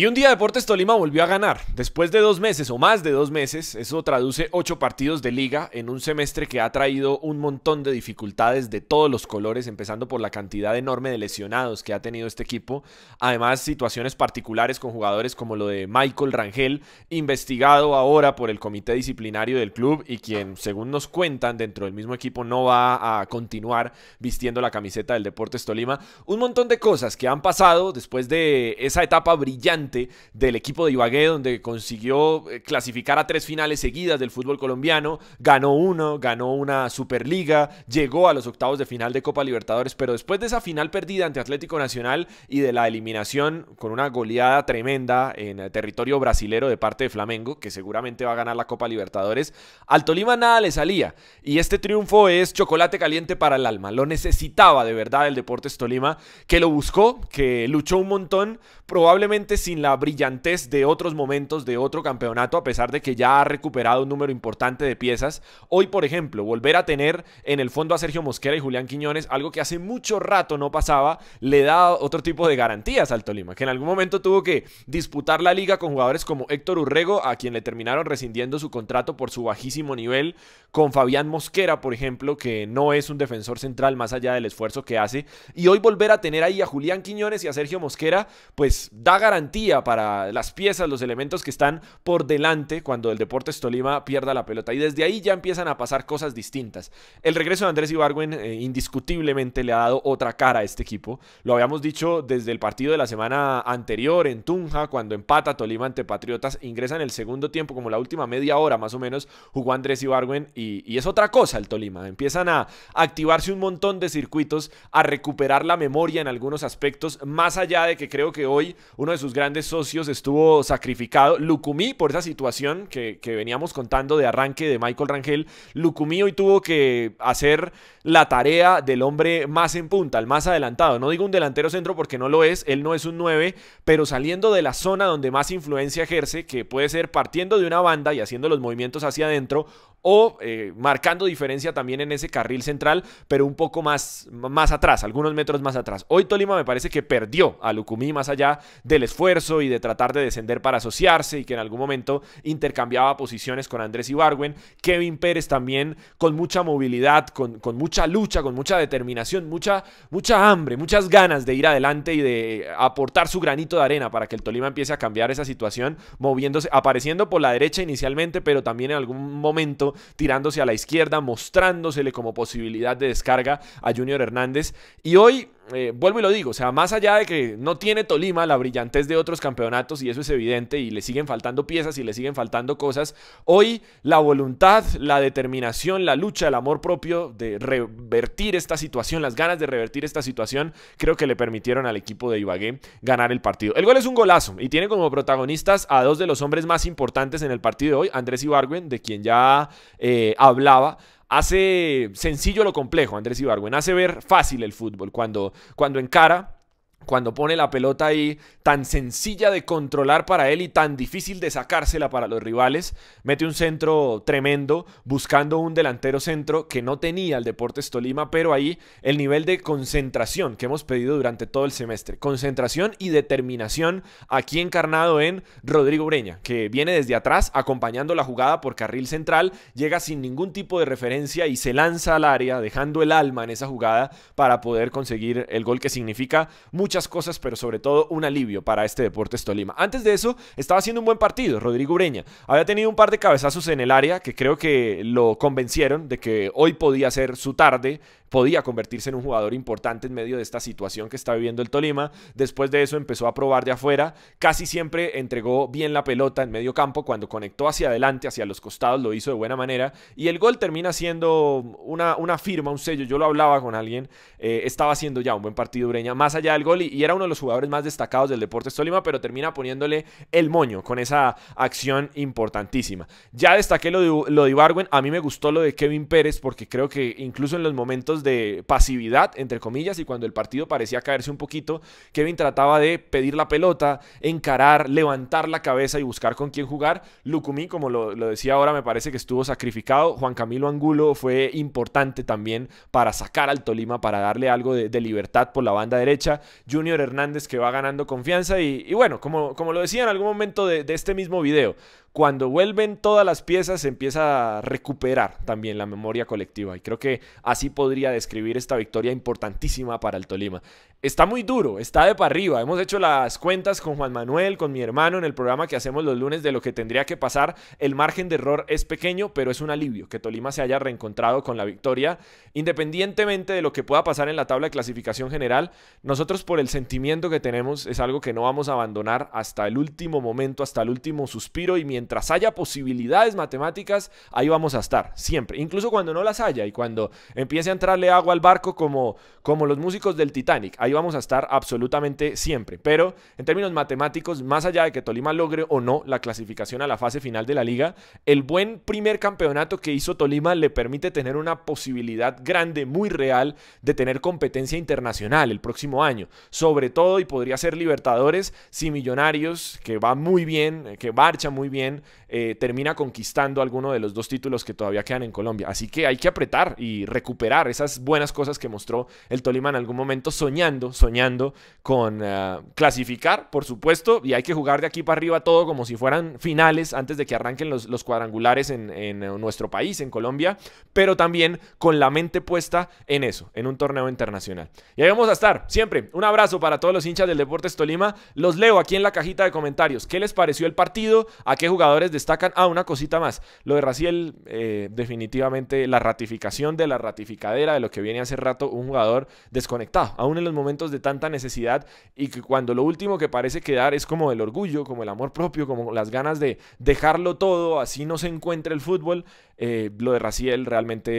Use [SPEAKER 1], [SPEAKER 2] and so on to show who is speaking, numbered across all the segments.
[SPEAKER 1] Y un día Deportes Tolima volvió a ganar. Después de dos meses o más de dos meses, eso traduce ocho partidos de liga en un semestre que ha traído un montón de dificultades de todos los colores, empezando por la cantidad enorme de lesionados que ha tenido este equipo. Además, situaciones particulares con jugadores como lo de Michael Rangel, investigado ahora por el comité disciplinario del club y quien, según nos cuentan, dentro del mismo equipo no va a continuar vistiendo la camiseta del Deportes Tolima. Un montón de cosas que han pasado después de esa etapa brillante del equipo de Ibagué, donde consiguió eh, clasificar a tres finales seguidas del fútbol colombiano, ganó uno, ganó una Superliga, llegó a los octavos de final de Copa Libertadores, pero después de esa final perdida ante Atlético Nacional y de la eliminación con una goleada tremenda en el eh, territorio brasilero de parte de Flamengo, que seguramente va a ganar la Copa Libertadores, al Tolima nada le salía. Y este triunfo es chocolate caliente para el alma. Lo necesitaba de verdad el Deportes Tolima, que lo buscó, que luchó un montón, probablemente si sin la brillantez de otros momentos de otro campeonato, a pesar de que ya ha recuperado un número importante de piezas. Hoy, por ejemplo, volver a tener en el fondo a Sergio Mosquera y Julián Quiñones, algo que hace mucho rato no pasaba, le da otro tipo de garantías al Tolima, que en algún momento tuvo que disputar la liga con jugadores como Héctor Urrego, a quien le terminaron rescindiendo su contrato por su bajísimo nivel, con Fabián Mosquera, por ejemplo, que no es un defensor central más allá del esfuerzo que hace, y hoy volver a tener ahí a Julián Quiñones y a Sergio Mosquera, pues da garantías para las piezas, los elementos que están por delante cuando el Deportes Tolima pierda la pelota. Y desde ahí ya empiezan a pasar cosas distintas. El regreso de Andrés Ibargüen eh, indiscutiblemente le ha dado otra cara a este equipo. Lo habíamos dicho desde el partido de la semana anterior en Tunja, cuando empata Tolima ante Patriotas, ingresa en el segundo tiempo, como la última media hora más o menos, jugó Andrés Ibargüen y es otra cosa el Tolima. Empiezan a activarse un montón de circuitos, a recuperar la memoria en algunos aspectos, más allá de que creo que hoy uno de sus grandes de socios estuvo sacrificado. Lucumí, por esa situación que, que veníamos contando de arranque de Michael Rangel, Lucumí hoy tuvo que hacer la tarea del hombre más en punta, el más adelantado. No digo un delantero centro porque no lo es, él no es un 9, pero saliendo de la zona donde más influencia ejerce, que puede ser partiendo de una banda y haciendo los movimientos hacia adentro, o eh, marcando diferencia también en ese carril central, pero un poco más, más atrás, algunos metros más atrás. Hoy Tolima me parece que perdió a Lucumí más allá del esfuerzo y de tratar de descender para asociarse y que en algún momento intercambiaba posiciones con Andrés Ibarwen. Kevin Pérez también con mucha movilidad, con, con mucha lucha, con mucha determinación, mucha, mucha hambre, muchas ganas de ir adelante y de aportar su granito de arena para que el Tolima empiece a cambiar esa situación, moviéndose, apareciendo por la derecha inicialmente, pero también en algún momento tirándose a la izquierda, mostrándosele como posibilidad de descarga a Junior Hernández. Y hoy eh, vuelvo y lo digo, o sea, más allá de que no tiene Tolima la brillantez de otros campeonatos y eso es evidente y le siguen faltando piezas y le siguen faltando cosas, hoy la voluntad, la determinación, la lucha, el amor propio de revertir esta situación, las ganas de revertir esta situación, creo que le permitieron al equipo de Ibagué ganar el partido. El gol es un golazo y tiene como protagonistas a dos de los hombres más importantes en el partido de hoy, Andrés Ibargüen, de quien ya eh, hablaba, hace sencillo lo complejo, Andrés Ibargüen, hace ver fácil el fútbol cuando, cuando encara cuando pone la pelota ahí, tan sencilla de controlar para él y tan difícil de sacársela para los rivales, mete un centro tremendo buscando un delantero centro que no tenía el Deportes Tolima, pero ahí el nivel de concentración que hemos pedido durante todo el semestre, concentración y determinación aquí encarnado en Rodrigo Breña, que viene desde atrás acompañando la jugada por carril central, llega sin ningún tipo de referencia y se lanza al área dejando el alma en esa jugada para poder conseguir el gol que significa mucho muchas cosas, pero sobre todo un alivio para este Deportes Tolima. Antes de eso, estaba haciendo un buen partido, Rodrigo Ureña. Había tenido un par de cabezazos en el área que creo que lo convencieron de que hoy podía ser su tarde podía convertirse en un jugador importante en medio de esta situación que está viviendo el Tolima. Después de eso empezó a probar de afuera, casi siempre entregó bien la pelota en medio campo, cuando conectó hacia adelante, hacia los costados, lo hizo de buena manera y el gol termina siendo una, una firma, un sello. Yo lo hablaba con alguien, eh, estaba haciendo ya un buen partido Ureña, más allá del gol y, era uno de los jugadores más destacados del Deportes Tolima, pero termina poniéndole el moño con esa acción importantísima. Ya destaqué lo de, lo de a mí me gustó lo de Kevin Pérez porque creo que incluso en los momentos de pasividad, entre comillas, y cuando el partido parecía caerse un poquito, Kevin trataba de pedir la pelota, encarar, levantar la cabeza y buscar con quién jugar. Lucumí, como lo, decía ahora, me parece que estuvo sacrificado. Juan Camilo Angulo fue importante también para sacar al Tolima, para darle algo de, libertad por la banda derecha. Junior Hernández que va ganando confianza y, bueno, como, como lo decía en algún momento de este mismo video, cuando vuelven todas las piezas se empieza a recuperar también la memoria colectiva y creo que así podría describir esta victoria importantísima para el Tolima. Está muy duro, está de para arriba. Hemos hecho las cuentas con Juan Manuel, con mi hermano en el programa que hacemos los lunes de lo que tendría que pasar. El margen de error es pequeño, pero es un alivio que Tolima se haya reencontrado con la victoria. Independientemente de lo que pueda pasar en la tabla de clasificación general, nosotros por el sentimiento que tenemos es algo que no vamos a abandonar hasta el último momento, hasta el último suspiro y mientras mientras haya posibilidades matemáticas, ahí vamos a estar, siempre. Incluso cuando no las haya y cuando empiece a entrarle agua al barco como, como los músicos del Titanic, ahí vamos a estar absolutamente siempre. Pero en términos matemáticos, más allá de que Tolima logre o no la clasificación a la fase final de la liga, el buen primer campeonato que hizo Tolima le permite tener una posibilidad grande, muy real, de tener competencia internacional el próximo año. Sobre todo, y podría ser Libertadores si Millonarios, que va muy bien, que marcha muy bien, eh, termina conquistando alguno de los dos títulos que todavía quedan en Colombia. Así que hay que apretar y recuperar esas buenas cosas que mostró el Tolima en algún momento, soñando, soñando con eh, clasificar, por supuesto, y hay que jugar de aquí para arriba todo como si fueran finales antes de que arranquen los, cuadrangulares en, eh, nuestro país, en Colombia, pero también con la mente puesta en eso, en un torneo internacional. Y ahí vamos a estar, siempre. Un abrazo para todos los hinchas del Deportes Tolima. Los leo aquí en la cajita de comentarios. ¿Qué les pareció el partido? ¿A qué jugaron? destacan. Ah, una cosita más. Lo de Raciel, eh, definitivamente la ratificación de la ratificadera de lo que viene hace rato un jugador desconectado, aún en los momentos de tanta necesidad y que cuando lo último que parece quedar es como el orgullo, como el amor propio, como las ganas de dejarlo todo, así no se encuentra el fútbol. Eh, lo de Raciel realmente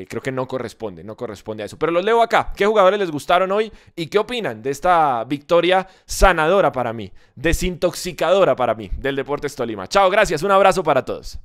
[SPEAKER 1] eh, creo que no corresponde, no corresponde a eso. Pero los leo acá. ¿Qué jugadores les gustaron hoy y qué opinan de esta victoria sanadora para mí, desintoxicadora para mí del Deportes Tolima? Chao gracias. Un abrazo para todos.